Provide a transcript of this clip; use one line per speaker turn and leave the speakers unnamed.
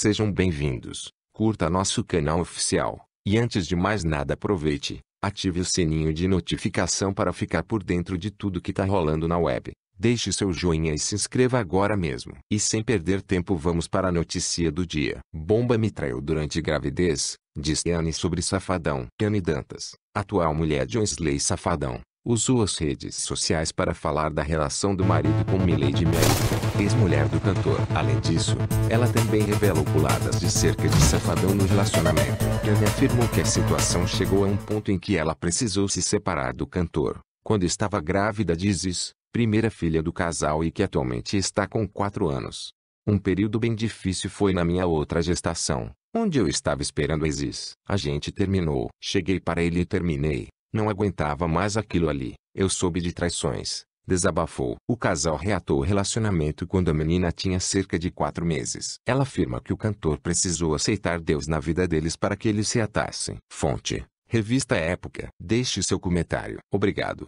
Sejam bem-vindos, curta nosso canal oficial, e antes de mais nada aproveite, ative o sininho de notificação para ficar por dentro de tudo que tá rolando na web. Deixe seu joinha e se inscreva agora mesmo. E sem perder tempo vamos para a notícia do dia. Bomba me traiu durante gravidez, disse Anne sobre Safadão. Anne Dantas, atual mulher de Wesley Safadão, usou as redes sociais para falar da relação do marido com Milady Mary ex-mulher do cantor. Além disso, ela também revelou oculadas de cerca de safadão no relacionamento. Jane afirmou que a situação chegou a um ponto em que ela precisou se separar do cantor. Quando estava grávida de Isis, primeira filha do casal e que atualmente está com 4 anos. Um período bem difícil foi na minha outra gestação, onde eu estava esperando Isis. A gente terminou. Cheguei para ele e terminei. Não aguentava mais aquilo ali. Eu soube de traições, Desabafou. O casal reatou o relacionamento quando a menina tinha cerca de quatro meses. Ela afirma que o cantor precisou aceitar Deus na vida deles para que eles se atassem. Fonte. Revista Época. Deixe seu comentário. Obrigado.